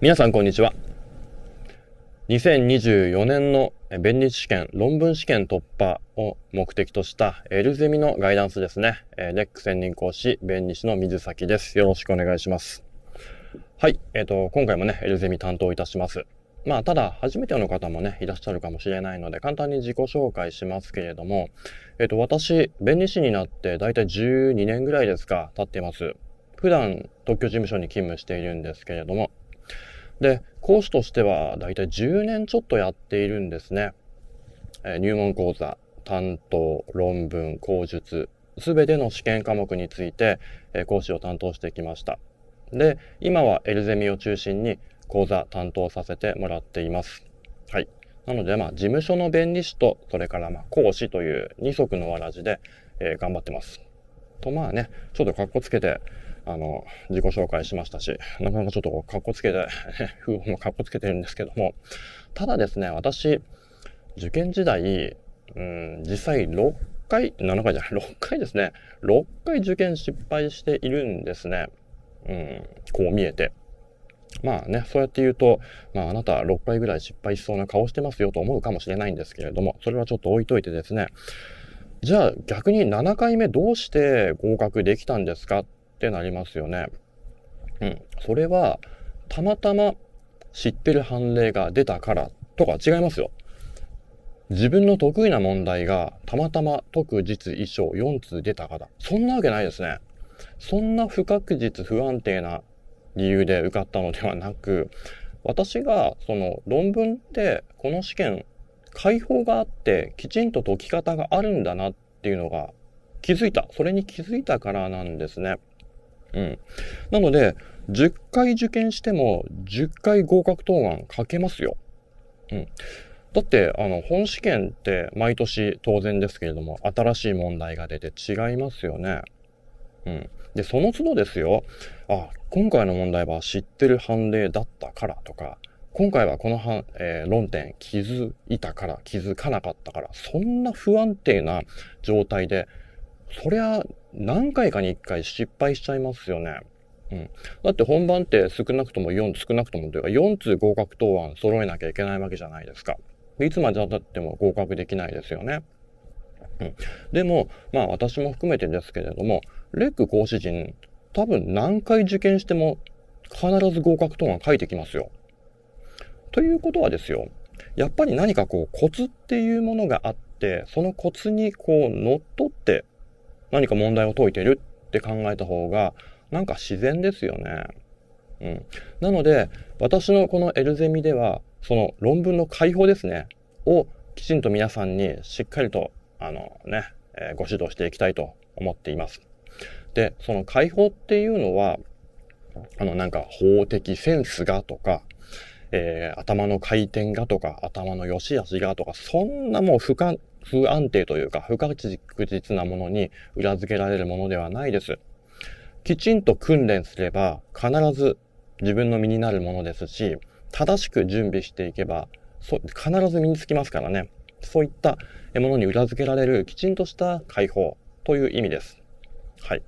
皆さんこんにちは。2024年の弁理士試験、論文試験突破を目的としたエルゼミのガイダンスですね。レック専任講師、弁理士の水崎です。よろしくお願いします。はい。えっ、ー、と、今回もね、エルゼミ担当いたします。まあ、ただ、初めての方もね、いらっしゃるかもしれないので、簡単に自己紹介しますけれども、えっ、と、私、弁理士になってだいたい12年ぐらいですか、経ってます。普段、特許事務所に勤務しているんですけれども、で、講師としてはだいたい10年ちょっとやっているんですね。えー、入門講座、担当、論文、講述、すべての試験科目について、えー、講師を担当してきました。で、今はエルゼミを中心に講座担当させてもらっています。はい。なので、まあ、事務所の弁理士と、それから、まあ、講師という二足のわらじで、えー、頑張ってます。と、まあね、ちょっとかっこつけて、あの、自己紹介しましたし、なかなかちょっとかっこつけて、夫 婦もかっこつけてるんですけども、ただですね、私、受験時代、うん、実際6回、7回じゃない、6回ですね、6回受験失敗しているんですね。うん、こう見えて。まあね、そうやって言うと、まああなた6回ぐらい失敗しそうな顔してますよと思うかもしれないんですけれども、それはちょっと置いといてですね、じゃあ逆に7回目どうして合格できたんですかっってなりますよね。うん。それは、たまたま知ってる判例が出たからとか違いますよ。自分の得意な問題がたまたま特実衣装4通出たからそんなわけないですね。そんな不確実不安定な理由で受かったのではなく、私がその論文ってこの試験解放があってきちんと解き方があるんだなっていうのが気づいた。それに気づいたからなんですね。うん。なので、10回受験しても10回合格答案書けますよ。うん。だって、あの、本試験って毎年当然ですけれども、新しい問題が出て違いますよね。うん。で、その都度ですよ。あ、今回の問題は知ってる判例だったからとか、今回はこのえー、論点気づいたから、気づかなかったから、そんな不安定な状態でそりゃ、何回かに1回失敗しちゃいますよね。うん。だって本番って少なくとも4、少なくともというか4通合格答案揃えなきゃいけないわけじゃないですか。いつまで経っても合格できないですよね。うん。でも、まあ私も含めてですけれども、レック講師陣、多分何回受験しても必ず合格答案書いてきますよ。ということはですよ、やっぱり何かこうコツっていうものがあって、そのコツにこう乗っ取って何か問題を解いてるって考えた方が、なんか自然ですよね。うん。なので、私のこのエルゼミでは、その論文の解放ですね、をきちんと皆さんにしっかりと、あのね、えー、ご指導していきたいと思っています。で、その解放っていうのは、あの、なんか法的センスがとか、えー、頭の回転がとか、頭の良し悪しがとか、そんなもう俯瞰、不安定というか不確実なものに裏付けられるものではないです。きちんと訓練すれば必ず自分の身になるものですし、正しく準備していけば、そ必ず身につきますからね。そういったものに裏付けられるきちんとした解放という意味です。はい。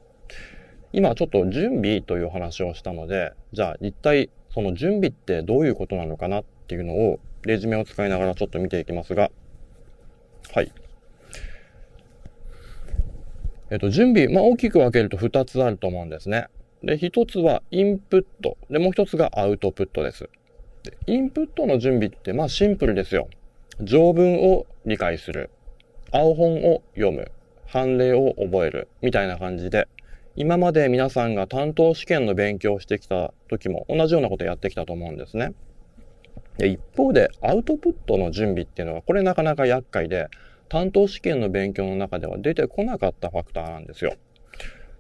今ちょっと準備という話をしたので、じゃあ一体その準備ってどういうことなのかなっていうのをレジュメを使いながらちょっと見ていきますが、はい。えっと、準備、まあ、大きく分けると2つあると思うんですね。で、1つはインプット。で、もう1つがアウトプットです。でインプットの準備って、まあ、シンプルですよ。条文を理解する。青本を読む。判例を覚える。みたいな感じで、今まで皆さんが担当試験の勉強をしてきた時も同じようなことやってきたと思うんですね。で、一方でアウトプットの準備っていうのは、これなかなか厄介で、担当試験の勉強の中では出てこなかったファクターなんですよ。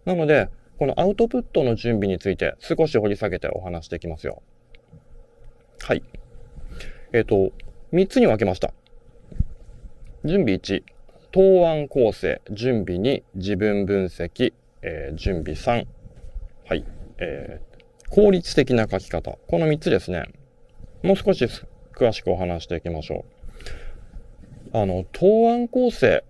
なので、このアウトプットの準備について少し掘り下げてお話していきますよ。はい。えっ、ー、と、3つに分けました。準備1、答案構成、準備2、自分分析、えー、準備3、はい、えー、効率的な書き方。この3つですね。もう少し詳しくお話していきましょう。あの、答案構成、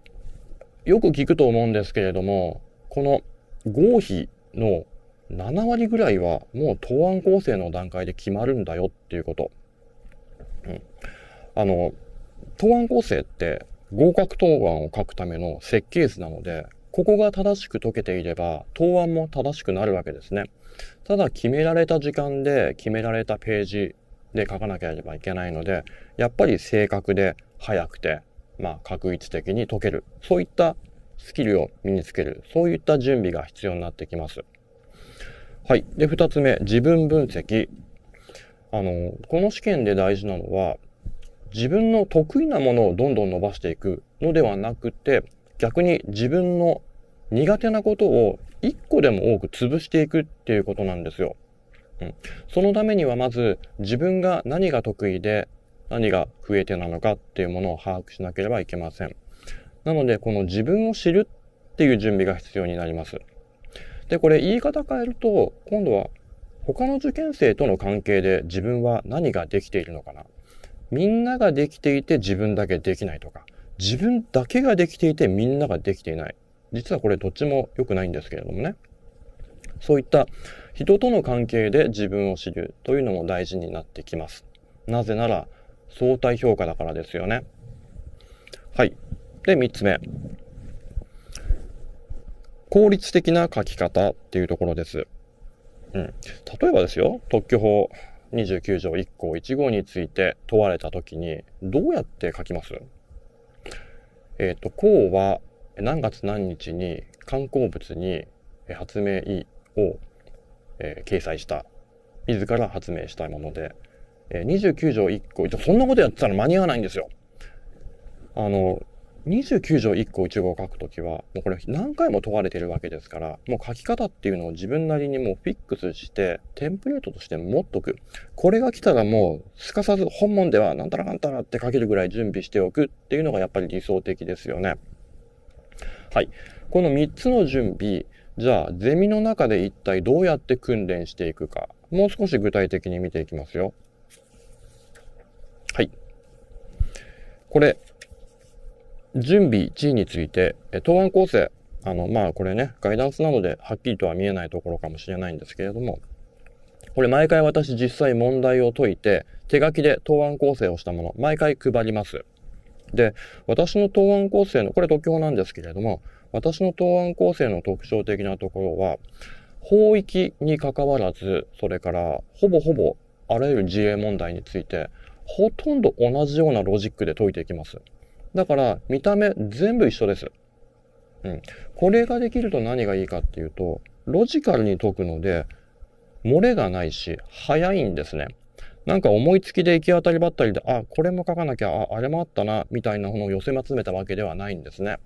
よく聞くと思うんですけれども、この合否の7割ぐらいはもう答案構成の段階で決まるんだよっていうこと。うん、あの、答案構成って合格答案を書くための設計図なので、ここが正しく解けていれば答案も正しくなるわけですね。ただ決められた時間で決められたページで書かなければいけないので、やっぱり正確で早くて、まあ、確率的に解ける。そういったスキルを身につける。そういった準備が必要になってきます。はい。で、二つ目、自分分析。あの、この試験で大事なのは、自分の得意なものをどんどん伸ばしていくのではなくて、逆に自分の苦手なことを一個でも多く潰していくっていうことなんですよ。うん、そのためにはまず自分が何が得意で何が不え手なのかっていうものを把握しなければいけません。なので、この自分を知るっていう準備が必要になります。で、これ言い方変えると、今度は他の受験生との関係で自分は何ができているのかな。みんなができていて自分だけできないとか、自分だけができていてみんなができていない。実はこれどっちも良くないんですけれどもね。そういった人との関係で自分を知るというのも大事になってきます。なぜなら相対評価だからですよね。はい。で、3つ目。効率的な書き方っていうところです。うん。例えばですよ、特許法29条1項1号について問われた時にどうやって書きますえっ、ー、と、項は何月何日に観光物に発明 E を、えー、掲載した、自ら発明したもので、えー、29条1項、そんなことやってたら間に合わないんですよ。あの、29条1項1号を書くときは、もうこれ何回も問われてるわけですから、もう書き方っていうのを自分なりにもうフィックスして、テンプレートとして持っとく。これが来たらもう、すかさず本文ではなんたらかんたらって書けるぐらい準備しておくっていうのがやっぱり理想的ですよね。はい。この3つの準備、じゃあ、ゼミの中で一体どうやって訓練していくか、もう少し具体的に見ていきますよ。はい。これ、準備1位について、答案構成、あの、まあこれね、ガイダンスなのではっきりとは見えないところかもしれないんですけれども、これ毎回私実際問題を解いて、手書きで答案構成をしたもの、毎回配ります。で、私の答案構成の、これ読経なんですけれども、私の答案構成の特徴的なところは、法域に関わらず、それから、ほぼほぼ、あらゆる自衛問題について、ほとんど同じようなロジックで解いていきます。だから、見た目全部一緒です。うん。これができると何がいいかっていうと、ロジカルに解くので、漏れがないし、早いんですね。なんか思いつきで行き当たりばったりで、あ、これも書かなきゃ、あ、あれもあったな、みたいなものを寄せ集めたわけではないんですね。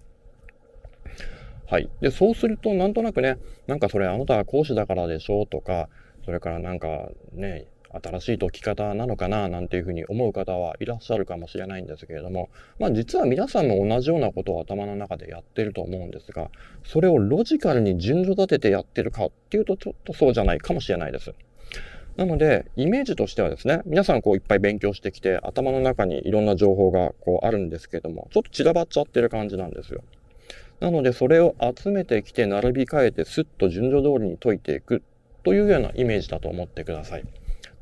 はい。で、そうすると、なんとなくね、なんかそれあなたは講師だからでしょうとか、それからなんかね、新しい解き方なのかななんていうふうに思う方はいらっしゃるかもしれないんですけれども、まあ実は皆さんも同じようなことを頭の中でやってると思うんですが、それをロジカルに順序立ててやってるかっていうとちょっとそうじゃないかもしれないです。なので、イメージとしてはですね、皆さんこういっぱい勉強してきて、頭の中にいろんな情報がこうあるんですけども、ちょっと散らばっちゃってる感じなんですよ。なので、それを集めてきて、並び替えて、スッと順序通りに解いていくというようなイメージだと思ってください。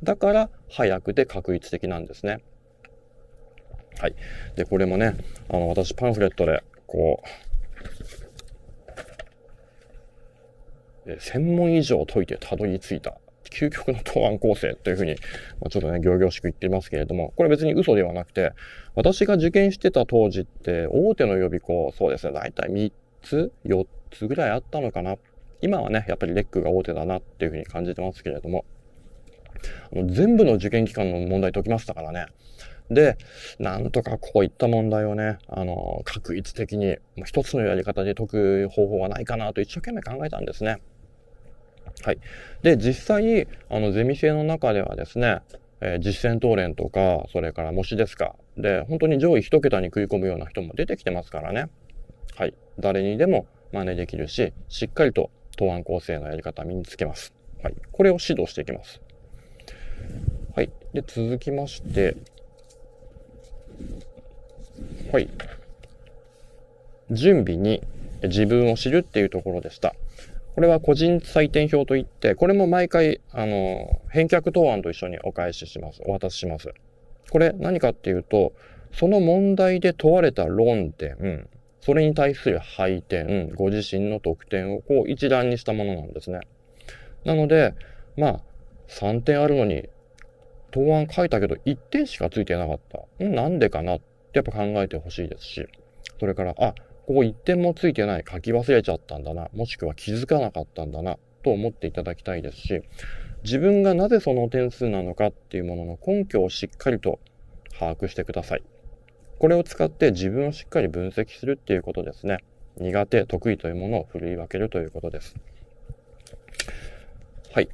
だから、早くて確率的なんですね。はい。で、これもね、あの、私パンフレットで、こう、1000問以上解いてたどり着いた究極の答案構成というふうに、まあ、ちょっとね、行々しく言っていますけれども、これ別に嘘ではなくて、私が受験してた当時って、大手の予備校、そうですね、だいたい3つ、4つぐらいあったのかな。今はね、やっぱりレックが大手だなっていうふうに感じてますけれども、あの全部の受験期間の問題解きましたからね。で、なんとかこういった問題をね、あの、確率的に、一つのやり方で解く方法はないかなと一生懸命考えたんですね。はい。で、実際、あの、ゼミ生の中ではですね、えー、実践討練とか、それから模試ですか。で、本当に上位1桁に食い込むような人も出てきてますからね。はい。誰にでも真似できるし、しっかりと答案構成のやり方身につけます。はい。これを指導していきます。はい。で、続きまして、はい。準備に自分を知るっていうところでした。これは個人採点表といって、これも毎回、あの、返却答案と一緒にお返しします。お渡しします。これ何かっていうと、その問題で問われた論点、それに対する配点、ご自身の得点をこう一覧にしたものなんですね。なので、まあ、3点あるのに、答案書いたけど1点しかついてなかった。なんでかなってやっぱ考えてほしいですし、それから、あ、ここ一点もついてない、書き忘れちゃったんだな、もしくは気づかなかったんだな、と思っていただきたいですし、自分がなぜその点数なのかっていうものの根拠をしっかりと把握してください。これを使って自分をしっかり分析するっていうことですね。苦手、得意というものを振り分けるということです。はい。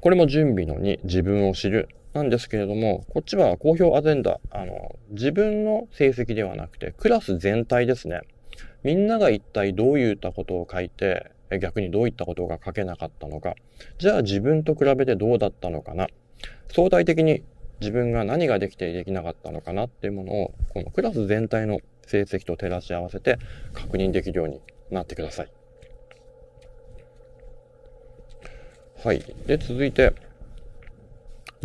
これも準備の2、自分を知るなんですけれども、こっちは公表アジェンダ、あの、自分の成績ではなくて、クラス全体ですね。みんなが一体どういったことを書いて、逆にどういったことが書けなかったのか。じゃあ自分と比べてどうだったのかな。相対的に自分が何ができてできなかったのかなっていうものを、このクラス全体の成績と照らし合わせて確認できるようになってください。はい。で、続いて、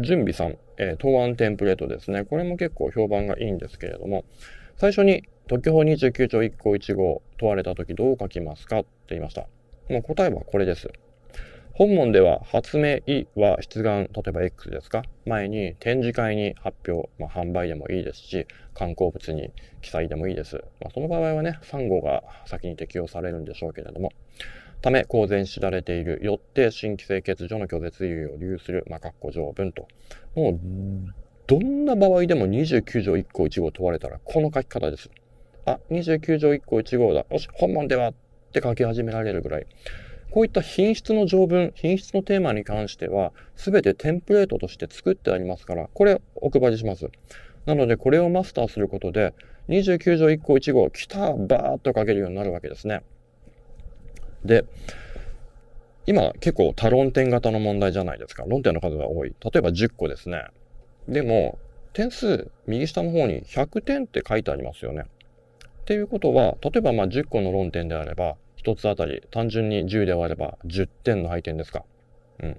準備さん、えー、答案テンプレートですね。これも結構評判がいいんですけれども、最初に特許法29条1項1号問われた時どう書きますかって言いました。もう答えはこれです。本文では発明意は出願、例えば X ですか前に展示会に発表、まあ、販売でもいいですし、観光物に記載でもいいです。まあ、その場合はね、3号が先に適用されるんでしょうけれども、ため、公然知られている。よって、新規性欠如の拒絶理由を留する。まあ、っこ条文と。もう、どんな場合でも29条1項1号問われたら、この書き方です。あ、29条1項1号だ。よし、本文ではって書き始められるぐらい。こういった品質の条文、品質のテーマに関しては、すべてテンプレートとして作ってありますから、これお配りします。なので、これをマスターすることで、29条1項1号、来たばーっと書けるようになるわけですね。で、今結構多論点型の問題じゃないですか。論点の数が多い。例えば10個ですね。でも、点数、右下の方に100点って書いてありますよね。っていうことは、例えばまあ10個の論点であれば、1つあたり単純に10で割れば10点の配点ですか。うん。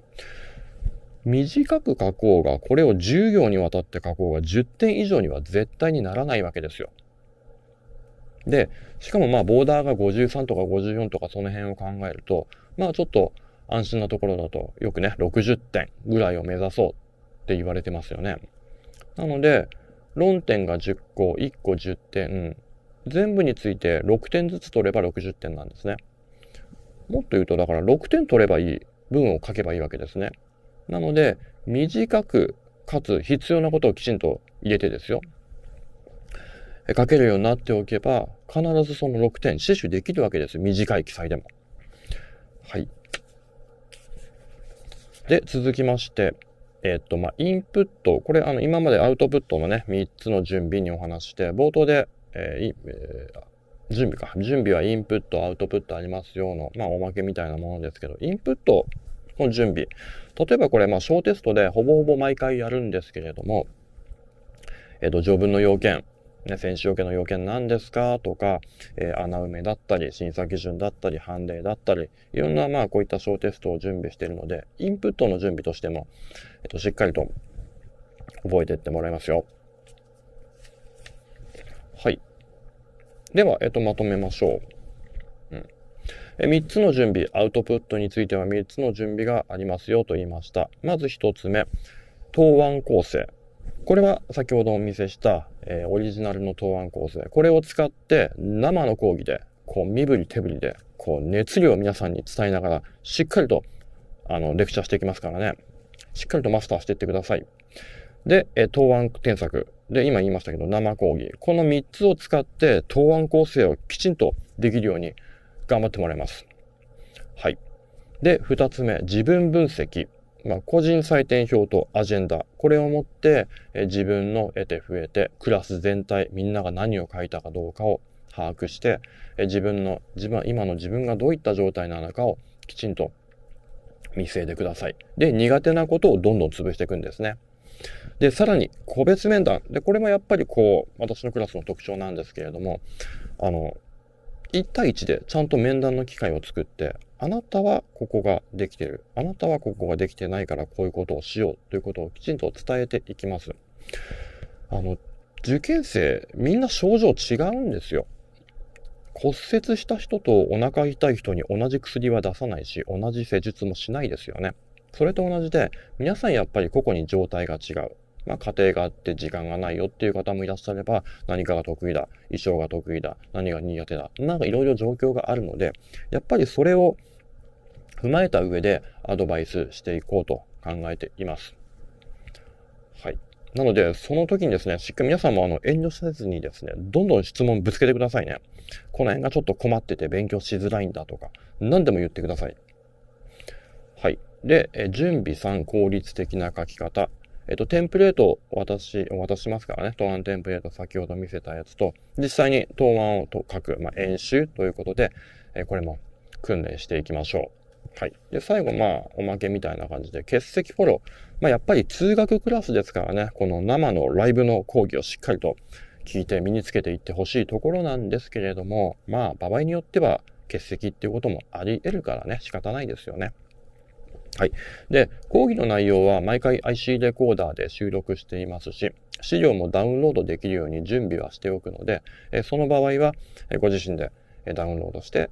短く書こうが、これを10行にわたって書こうが、10点以上には絶対にならないわけですよ。で、しかもまあボーダーが53とか54とかその辺を考えると、まあちょっと安心なところだと、よくね、60点ぐらいを目指そうって言われてますよね。なので、論点が10個、1個10点、全部について6点ずつ取れば60点なんですね。もっと言うと、だから6点取ればいい文を書けばいいわけですね。なので、短く、かつ必要なことをきちんと入れてですよ。書けるようになっておけば、必ずその6点死守できるわけです。短い記載でも。はい。で、続きまして、えっと、まあ、インプット。これ、あの、今までアウトプットのね、3つの準備にお話して、冒頭で、えーえー、準備か。準備はインプット、アウトプットありますよの、まあ、おまけみたいなものですけど、インプットの準備。例えばこれ、まあ、小テストでほぼほぼ毎回やるんですけれども、えっ、と、条文の要件、ね、選手受件の要件なんですかとか、えー、穴埋めだったり、審査基準だったり、判例だったり、いろんなまあこういった小テストを準備しているので、インプットの準備としても、えっと、しっかりと覚えていってもらいますよ。はい。では、えっと、まとめましょう。3つの準備、アウトプットについては3つの準備がありますよと言いました。まず1つ目、答案構成。これは先ほどお見せした、えー、オリジナルの答案構成。これを使って生の講義で、こう身振り手振りで、こう熱量を皆さんに伝えながら、しっかりと、あの、レクチャーしていきますからね。しっかりとマスターしていってください。で、えー、答案添削。で、今言いましたけど、生講義。この3つを使って答案構成をきちんとできるように頑張ってもらいます。はい。で、2つ目、自分分析。まあ、個人採点表とアジェンダ、これを持って、え自分の得て増えて、クラス全体、みんなが何を書いたかどうかを把握して、え自分の、自分、今の自分がどういった状態なのかをきちんと見据えてください。で、苦手なことをどんどん潰していくんですね。で、さらに、個別面談。で、これもやっぱりこう、私のクラスの特徴なんですけれども、あの、1対1でちゃんと面談の機会を作って、あなたはここができてる。あなたはここができてないからこういうことをしようということをきちんと伝えていきます。あの、受験生、みんな症状違うんですよ。骨折した人とお腹痛い人に同じ薬は出さないし、同じ施術もしないですよね。それと同じで、皆さんやっぱり個々に状態が違う。まあ、家庭があって時間がないよっていう方もいらっしゃれば、何かが得意だ、衣装が得意だ、何が苦手だ、なんかいろいろ状況があるので、やっぱりそれを踏まえた上でアドバイスしていこうと考えています。はい。なので、その時にですね、しっかり皆さんもあの遠慮せずにですね、どんどん質問ぶつけてくださいね。この辺がちょっと困ってて勉強しづらいんだとか、何でも言ってください。はい。で、え準備3、効率的な書き方。えっと、テンプレートを渡し、渡しますからね。答案テンプレート先ほど見せたやつと、実際に答案を書く、まあ、演習ということで、えこれも訓練していきましょう。はい。で、最後、まあ、おまけみたいな感じで、欠席フォロー。まあ、やっぱり通学クラスですからね、この生のライブの講義をしっかりと聞いて身につけていってほしいところなんですけれども、まあ、場合によっては欠席っていうこともあり得るからね、仕方ないですよね。はい。で、講義の内容は毎回 IC レコーダーで収録していますし、資料もダウンロードできるように準備はしておくので、えその場合は、えご自身でダウンロードして、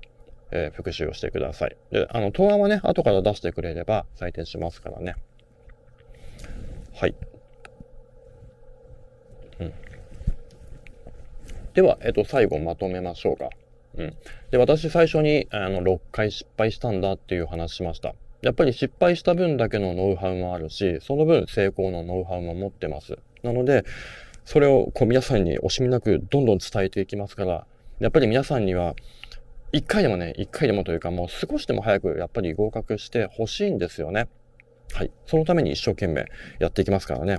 え復習をしてください。で、あの、答案はね、後から出してくれれば採点しますからね。はい。うん。では、えっと、最後まとめましょうか。うん。で、私最初に、あの、6回失敗したんだっていう話しました。やっぱり失敗した分だけのノウハウもあるし、その分成功のノウハウも持ってます。なので、それをこう皆さんに惜しみなくどんどん伝えていきますから、やっぱり皆さんには、一回でもね、一回でもというかもう少しでも早くやっぱり合格してほしいんですよね。はい。そのために一生懸命やっていきますからね。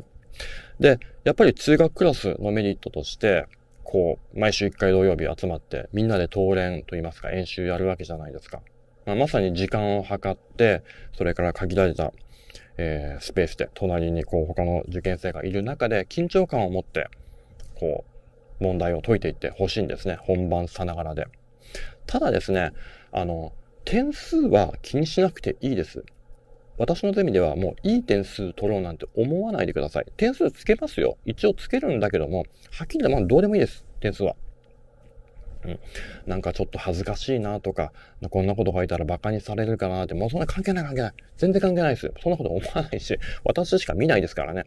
で、やっぱり通学クラスのメリットとして、こう、毎週1回土曜日集まって、みんなで当練といいますか、演習やるわけじゃないですか。まあ、まさに時間を計って、それから限られた、えー、スペースで、隣にこう他の受験生がいる中で、緊張感を持って、こう、問題を解いていってほしいんですね。本番さながらで。ただですね、あの、点数は気にしなくていいです。私のゼミではもういい点数取ろうなんて思わないでください。点数つけますよ。一応つけるんだけども、はっきり言ってまあどうでもいいです。点数は。うん、なんかちょっと恥ずかしいなとか、こんなこと書いたら馬鹿にされるかなって、もうそんな関係ない関係ない。全然関係ないですよ。そんなこと思わないし、私しか見ないですからね。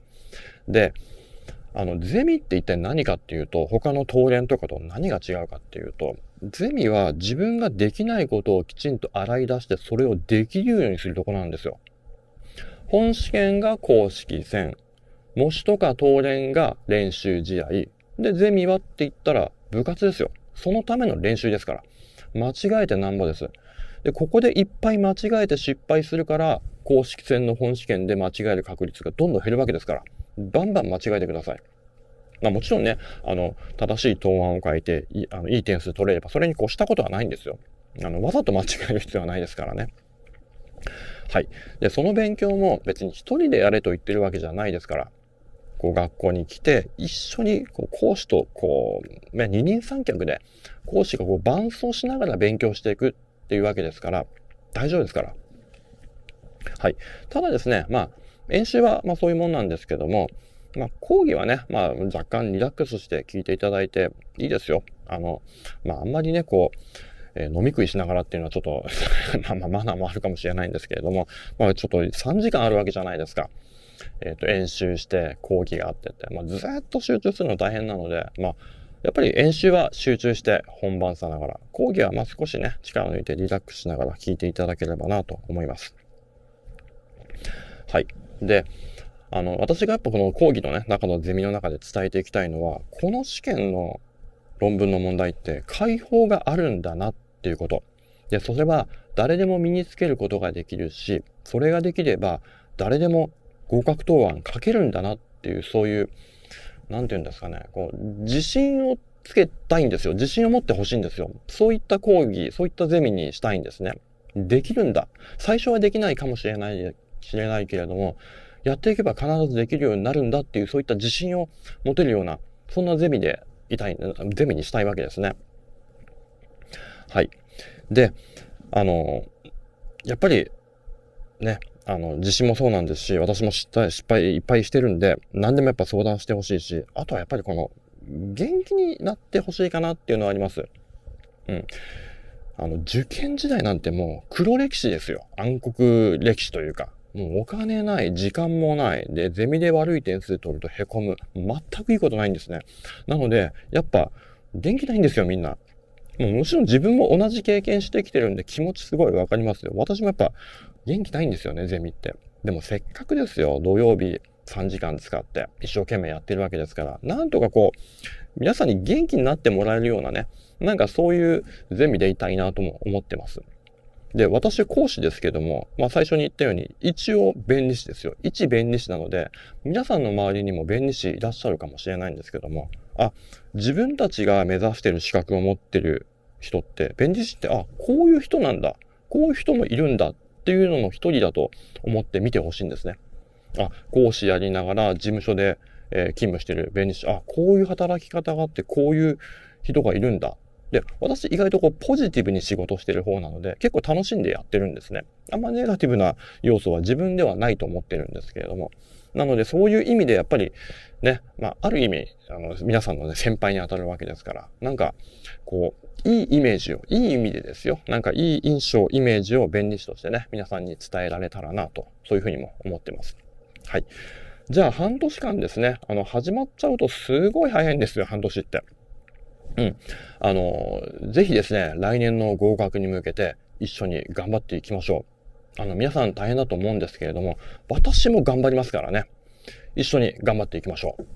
で、あの、ゼミって一体何かっていうと、他の東連とかと何が違うかっていうと、ゼミは自分ができないことをきちんと洗い出して、それをできるようにするとこなんですよ。本試験が公式戦、模試とか東連が練習試合、で、ゼミはって言ったら部活ですよ。そのための練習ですから。間違えてなんぼです。で、ここでいっぱい間違えて失敗するから、公式戦の本試験で間違える確率がどんどん減るわけですから、バンバン間違えてください。まあもちろんね、あの、正しい答案を書いて、いあのいい点数取れれば、それに越したことはないんですよ。あの、わざと間違える必要はないですからね。はい。で、その勉強も別に一人でやれと言ってるわけじゃないですから、こう学校に来て、一緒にこう講師とこう、ね、二人三脚で講師がこう伴走しながら勉強していくっていうわけですから、大丈夫ですから。はい。ただですね、まあ、演習はまあそういうもんなんですけども、まあ、講義はね、まあ、若干リラックスして聞いていただいていいですよ。あの、まあ、あんまりね、こう、えー、飲み食いしながらっていうのはちょっと まあ、まあ、マナーもあるかもしれないんですけれども、まあ、ちょっと3時間あるわけじゃないですか。えっ、と、演習して講義があってて、まあ、ずっと集中するの大変なので、まあ、やっぱり演習は集中して本番さながら、講義はまあ少しね、力を抜いてリラックスしながら聞いていただければなと思います。はい。で、あの、私がやっぱこの講義のね、中のゼミの中で伝えていきたいのは、この試験の論文の問題って解放があるんだなっていうこと。で、それは誰でも身につけることができるし、それができれば誰でも合格答案書けるんだなっていう、そういう、なんて言うんですかね、こう、自信をつけたいんですよ。自信を持ってほしいんですよ。そういった講義、そういったゼミにしたいんですね。できるんだ。最初はできないかもしれない、知れないけれども、やっていけば必ずできるようになるんだっていう、そういった自信を持てるような、そんなゼミでいたい、ゼミにしたいわけですね。はい。で、あの、やっぱり、ね、あの、自信もそうなんですし、私も失敗、失敗いっぱいしてるんで、何でもやっぱ相談してほしいし、あとはやっぱりこの、元気になってほしいかなっていうのはあります。うん。あの、受験時代なんてもう黒歴史ですよ。暗黒歴史というか。もうお金ない、時間もない。で、ゼミで悪い点数取ると凹む。全くいいことないんですね。なので、やっぱ、元気ないんですよ、みんな。もうもちろん自分も同じ経験してきてるんで気持ちすごいわかりますよ。私もやっぱ元気ないんですよね、ゼミって。でもせっかくですよ、土曜日3時間使って一生懸命やってるわけですから、なんとかこう、皆さんに元気になってもらえるようなね、なんかそういうゼミでいたいなとも思ってます。で、私講師ですけども、まあ最初に言ったように、一応弁理士ですよ。一弁理士なので、皆さんの周りにも弁理士いらっしゃるかもしれないんですけども、あ、自分たちが目指してる資格を持ってる人って、弁理士って、あ、こういう人なんだ。こういう人もいるんだっっていうのの一人だと思って見てほしいんですね。あ、講師やりながら事務所で、え勤務してる弁理士、あ、こういう働き方があって、こういう人がいるんだ。で、私意外とこうポジティブに仕事してる方なので、結構楽しんでやってるんですね。あんまネガティブな要素は自分ではないと思ってるんですけれども。なので、そういう意味でやっぱり、ね、まあ、ある意味、あの、皆さんのね、先輩に当たるわけですから、なんか、こう、いいイメージを、いい意味でですよ。なんか、いい印象、イメージを弁理士としてね、皆さんに伝えられたらなと、そういうふうにも思ってます。はい。じゃあ、半年間ですね、あの、始まっちゃうとすごい早いんですよ、半年って。うん。あの、ぜひですね、来年の合格に向けて、一緒に頑張っていきましょう。あの、皆さん大変だと思うんですけれども、私も頑張りますからね。一緒に頑張っていきましょう。